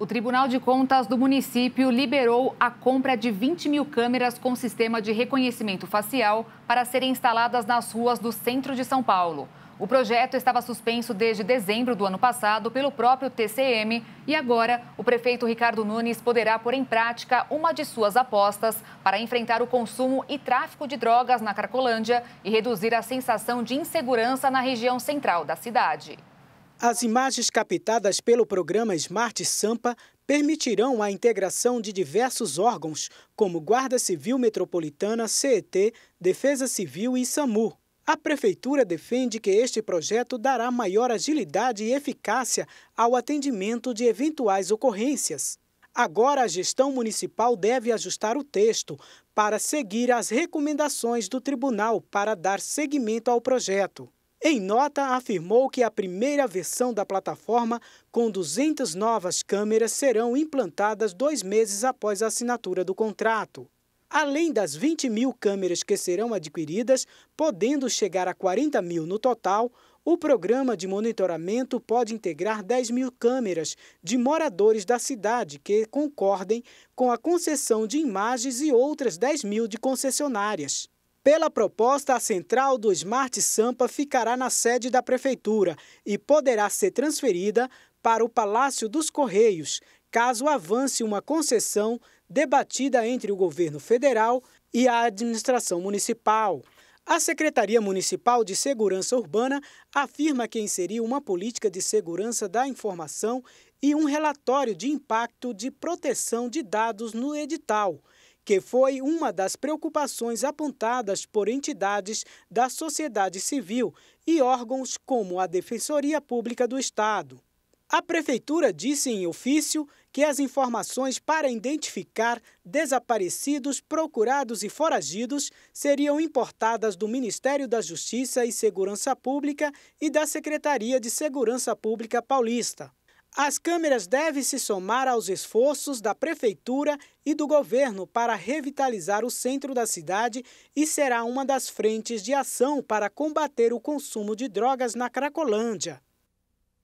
O Tribunal de Contas do município liberou a compra de 20 mil câmeras com sistema de reconhecimento facial para serem instaladas nas ruas do centro de São Paulo. O projeto estava suspenso desde dezembro do ano passado pelo próprio TCM e agora o prefeito Ricardo Nunes poderá pôr em prática uma de suas apostas para enfrentar o consumo e tráfico de drogas na Cracolândia e reduzir a sensação de insegurança na região central da cidade. As imagens captadas pelo programa Smart Sampa permitirão a integração de diversos órgãos, como Guarda Civil Metropolitana, CET, Defesa Civil e SAMU. A Prefeitura defende que este projeto dará maior agilidade e eficácia ao atendimento de eventuais ocorrências. Agora, a gestão municipal deve ajustar o texto para seguir as recomendações do tribunal para dar seguimento ao projeto. Em nota, afirmou que a primeira versão da plataforma, com 200 novas câmeras, serão implantadas dois meses após a assinatura do contrato. Além das 20 mil câmeras que serão adquiridas, podendo chegar a 40 mil no total, o programa de monitoramento pode integrar 10 mil câmeras de moradores da cidade que concordem com a concessão de imagens e outras 10 mil de concessionárias. Pela proposta, a central do Smart Sampa ficará na sede da Prefeitura e poderá ser transferida para o Palácio dos Correios, caso avance uma concessão debatida entre o governo federal e a administração municipal. A Secretaria Municipal de Segurança Urbana afirma que inseriu uma política de segurança da informação e um relatório de impacto de proteção de dados no edital que foi uma das preocupações apontadas por entidades da sociedade civil e órgãos como a Defensoria Pública do Estado. A Prefeitura disse em ofício que as informações para identificar desaparecidos, procurados e foragidos seriam importadas do Ministério da Justiça e Segurança Pública e da Secretaria de Segurança Pública Paulista. As câmeras devem se somar aos esforços da Prefeitura e do governo para revitalizar o centro da cidade e será uma das frentes de ação para combater o consumo de drogas na Cracolândia.